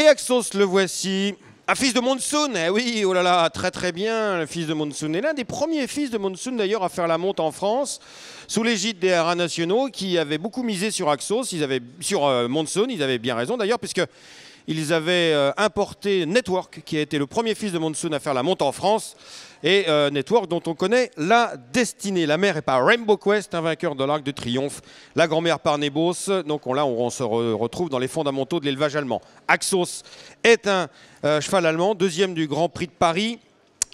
Et Axos, le voici. Un ah, fils de Monsoon, eh oui, oh là là, très très bien, le fils de Monsoon. est l'un des premiers fils de Monsoon d'ailleurs à faire la monte en France, sous l'égide des RA nationaux qui avaient beaucoup misé sur Axos, ils avaient, sur euh, Monsoon, ils avaient bien raison d'ailleurs, puisque ils avaient euh, importé Network, qui a été le premier fils de Monsoon à faire la monte en France. Et euh, Network, dont on connaît la destinée. La mère est par Rainbow Quest, un vainqueur de l'Arc de Triomphe. La grand-mère par Nebos. Donc là, on, se retrouve dans les fondamentaux de l'élevage allemand. Axos est un euh, cheval allemand, deuxième du Grand Prix de Paris,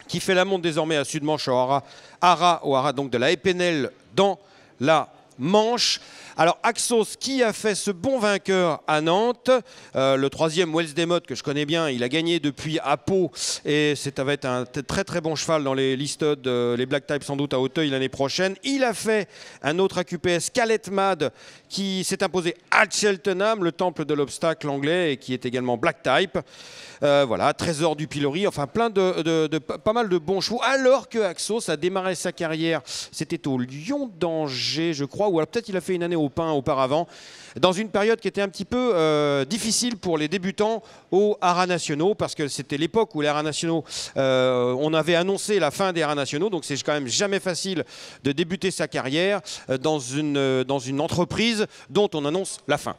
qui fait la monte désormais à Sud-Manche, Ara, au Hara donc de la EPnl dans la manche. Alors Axos, qui a fait ce bon vainqueur à Nantes euh, Le troisième, Wells que je connais bien, il a gagné depuis à Pau et c'est être un très très bon cheval dans les listes de les Black Type sans doute à Hauteuil l'année prochaine. Il a fait un autre AQPS, Calette Mad, qui s'est imposé à Cheltenham, le temple de l'obstacle anglais et qui est également Black Type. Euh, voilà, Trésor du Pilori, enfin plein de, pas mal de bons chevaux. Alors que Axos a démarré sa carrière, c'était au Lyon d'Angers, je crois ou alors peut-être il a fait une année au pain auparavant, dans une période qui était un petit peu euh, difficile pour les débutants aux haras nationaux, parce que c'était l'époque où les haras nationaux, euh, on avait annoncé la fin des haras nationaux, donc c'est quand même jamais facile de débuter sa carrière euh, dans une entreprise dont on annonce la fin.